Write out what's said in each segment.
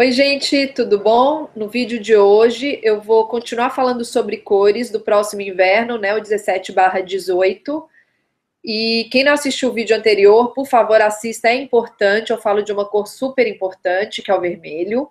Oi, gente, tudo bom? No vídeo de hoje eu vou continuar falando sobre cores do próximo inverno, né, o 17/18. E quem não assistiu o vídeo anterior, por favor, assista, é importante. Eu falo de uma cor super importante, que é o vermelho.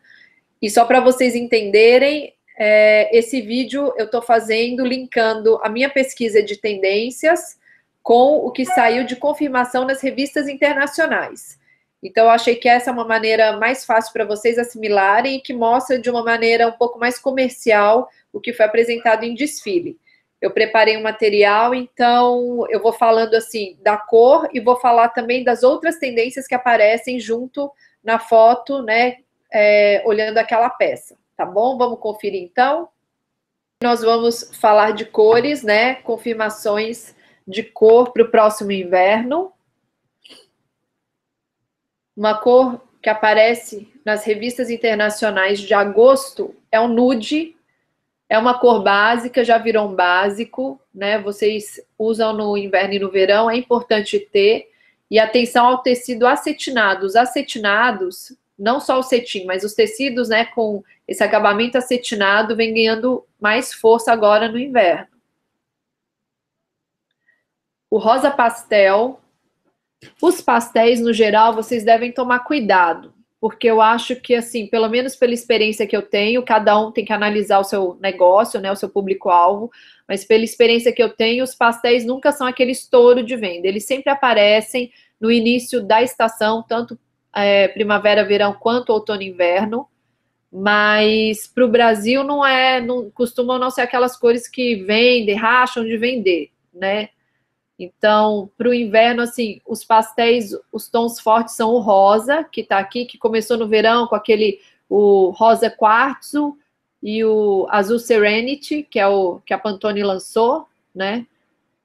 E só para vocês entenderem, é, esse vídeo eu estou fazendo linkando a minha pesquisa de tendências com o que saiu de confirmação nas revistas internacionais. Então, eu achei que essa é uma maneira mais fácil para vocês assimilarem e que mostra de uma maneira um pouco mais comercial o que foi apresentado em desfile. Eu preparei um material, então eu vou falando assim da cor e vou falar também das outras tendências que aparecem junto na foto, né? É, olhando aquela peça, tá bom? Vamos conferir então. Nós vamos falar de cores, né? Confirmações de cor para o próximo inverno. Uma cor que aparece nas revistas internacionais de agosto é o nude. É uma cor básica, já virou um básico, né? Vocês usam no inverno e no verão, é importante ter. E atenção ao tecido acetinado. Os acetinados, não só o cetim, mas os tecidos, né, com esse acabamento acetinado, vem ganhando mais força agora no inverno. O rosa pastel, os pastéis, no geral, vocês devem tomar cuidado, porque eu acho que, assim, pelo menos pela experiência que eu tenho, cada um tem que analisar o seu negócio, né, o seu público-alvo, mas pela experiência que eu tenho, os pastéis nunca são aquele estouro de venda, eles sempre aparecem no início da estação, tanto é, primavera, verão, quanto outono e inverno, mas para o Brasil não é, não, costumam não ser aquelas cores que vendem, racham de vender, né, então, para o inverno, assim, os pastéis, os tons fortes são o rosa, que está aqui, que começou no verão com aquele o rosa quartzo e o azul serenity, que é o que a Pantone lançou, né?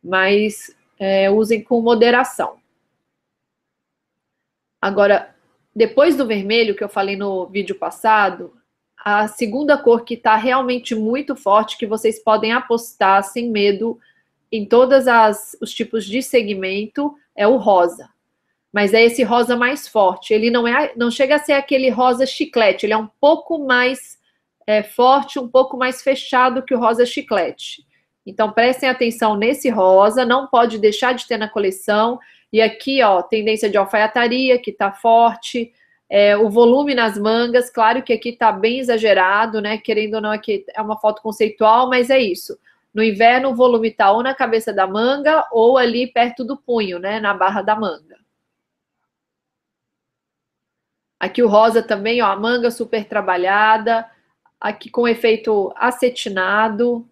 Mas é, usem com moderação. Agora, depois do vermelho, que eu falei no vídeo passado, a segunda cor que está realmente muito forte, que vocês podem apostar sem medo, em todas as os tipos de segmento é o rosa. Mas é esse rosa mais forte. Ele não é, não chega a ser aquele rosa chiclete. Ele é um pouco mais é, forte, um pouco mais fechado que o rosa chiclete. Então prestem atenção nesse rosa. Não pode deixar de ter na coleção. E aqui, ó, tendência de alfaiataria que tá forte. É, o volume nas mangas, claro que aqui tá bem exagerado, né? Querendo ou não, aqui é uma foto conceitual, mas é isso. No inverno, o volume está ou na cabeça da manga ou ali perto do punho, né? Na barra da manga. Aqui o rosa também, ó, a manga super trabalhada. Aqui com efeito acetinado.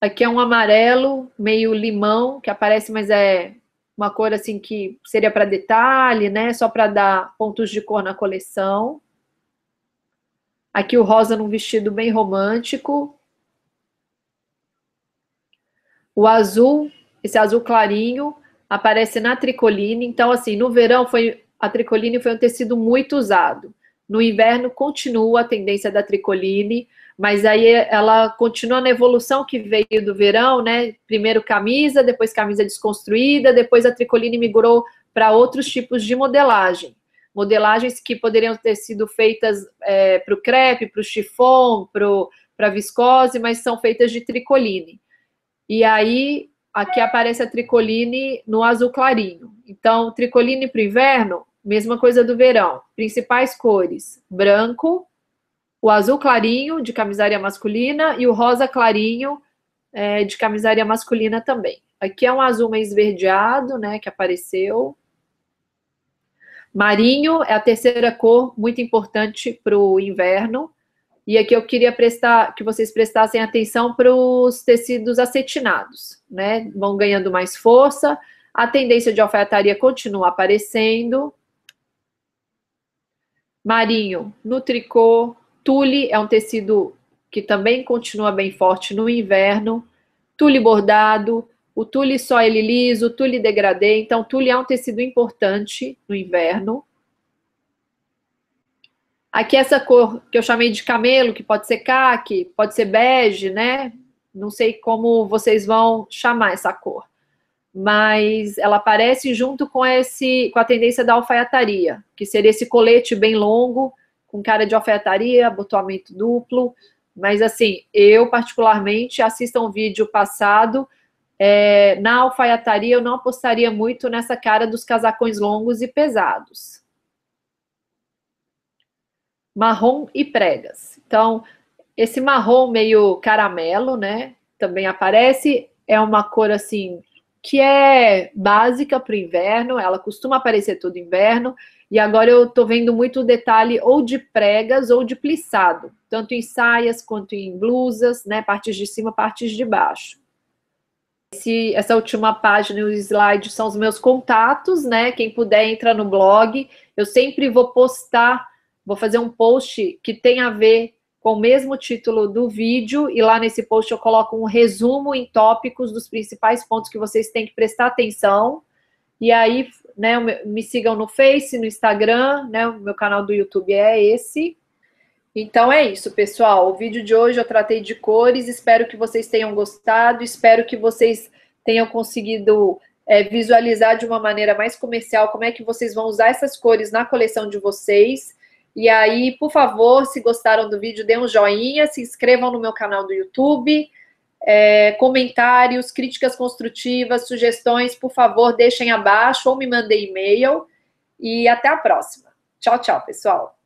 Aqui é um amarelo, meio limão, que aparece, mas é uma cor assim que seria para detalhe, né? Só para dar pontos de cor na coleção. Aqui o rosa num vestido bem romântico. O azul, esse azul clarinho, aparece na tricoline. Então, assim, no verão foi a tricoline foi um tecido muito usado. No inverno continua a tendência da tricoline, mas aí ela continua na evolução que veio do verão, né? Primeiro camisa, depois camisa desconstruída, depois a tricoline migrou para outros tipos de modelagem. Modelagens que poderiam ter sido feitas é, para o crepe, para o chiffon, para a viscose, mas são feitas de tricoline. E aí, aqui aparece a tricoline no azul clarinho. Então, tricoline para o inverno, mesma coisa do verão. Principais cores: branco, o azul clarinho de camisaria masculina e o rosa clarinho é, de camisaria masculina também. Aqui é um azul meio esverdeado, né, que apareceu. Marinho é a terceira cor muito importante para o inverno. E aqui eu queria prestar que vocês prestassem atenção para os tecidos acetinados, né? Vão ganhando mais força. A tendência de alfaiataria continua aparecendo. Marinho no tricô. Tule é um tecido que também continua bem forte no inverno. Tule bordado. O tule só ele liso, tule degradê. Então, tule é um tecido importante no inverno. Aqui essa cor que eu chamei de camelo, que pode ser caque, pode ser bege, né? Não sei como vocês vão chamar essa cor. Mas ela aparece junto com esse com a tendência da alfaiataria, que seria esse colete bem longo, com cara de alfaiataria, abotoamento duplo. Mas assim, eu particularmente assisto um vídeo passado é, na alfaiataria eu não apostaria muito nessa cara dos casacões longos e pesados marrom e pregas. Então, esse marrom meio caramelo, né? Também aparece. É uma cor assim que é básica para o inverno. Ela costuma aparecer todo inverno. E agora eu estou vendo muito detalhe ou de pregas ou de plissado, tanto em saias quanto em blusas, né? Partes de cima, partes de baixo. Esse, essa última página e o slide são os meus contatos, né? Quem puder entra no blog. Eu sempre vou postar vou fazer um post que tem a ver com o mesmo título do vídeo, e lá nesse post eu coloco um resumo em tópicos dos principais pontos que vocês têm que prestar atenção. E aí, né, me sigam no Face, no Instagram, né, o meu canal do YouTube é esse. Então é isso, pessoal. O vídeo de hoje eu tratei de cores. Espero que vocês tenham gostado. Espero que vocês tenham conseguido é, visualizar de uma maneira mais comercial como é que vocês vão usar essas cores na coleção de vocês. E aí, por favor, se gostaram do vídeo, dê um joinha, se inscrevam no meu canal do YouTube. É, comentários, críticas construtivas, sugestões, por favor, deixem abaixo ou me mandem e-mail. E até a próxima. Tchau, tchau, pessoal.